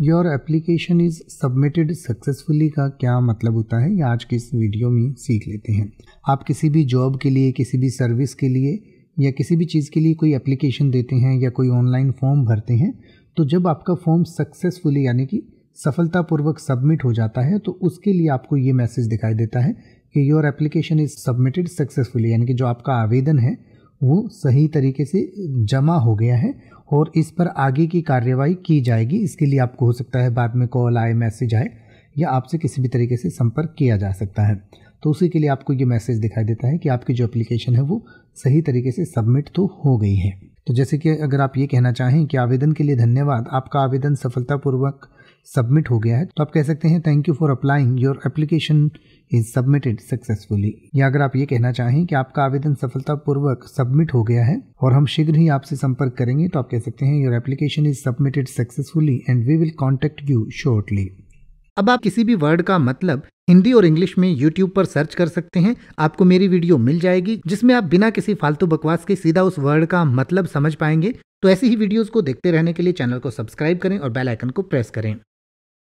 your application is submitted successfully का क्या मतलब होता है ये आज के इस वीडियो में सीख लेते हैं आप किसी भी जॉब के लिए किसी भी सर्विस के लिए या किसी भी चीज़ के लिए कोई एप्लीकेशन देते हैं या कोई ऑनलाइन फॉर्म भरते हैं तो जब आपका फॉर्म सक्सेसफुली यानी कि सफलतापूर्वक सबमिट हो जाता है तो उसके लिए आपको ये मैसेज दिखाई देता है कि your application is submitted successfully यानी कि जो आपका आवेदन है वो सही तरीके से जमा हो गया है और इस पर आगे की कार्यवाही की जाएगी इसके लिए आपको हो सकता है बाद में कॉल आए मैसेज आए या आपसे किसी भी तरीके से संपर्क किया जा सकता है तो उसी के लिए आपको ये मैसेज दिखाई देता है कि आपकी जो एप्लीकेशन है वो सही तरीके से सबमिट तो हो गई है तो जैसे कि अगर आप ये कहना चाहें कि आवेदन के लिए धन्यवाद आपका आवेदन सफलतापूर्वक सबमिट हो गया है तो आप कह सकते हैं thank you for applying your application is submitted successfully या अगर आप ये कहना चाहें कि आपका आवेदन सफलतापूर्वक सबमिट हो गया है और हम शीघ्र ही आपसे संपर्क करेंगे तो आप कह सकते हैं your application is submitted successfully and we will contact you shortly अब आप किसी भी वर्ड का मतलब हिंदी और इंग्लिश में यूट्यूब पर सर्च कर सकते हैं आपको मेरी वीडियो मिल जाएगी जिसमें आप बिना किसी फालतू बकवास के सीधा उस वर्ड का मतलब समझ पाएंगे तो ऐसी ही वीडियोस को देखते रहने के लिए चैनल को सब्सक्राइब करें और बेल आइकन को प्रेस करें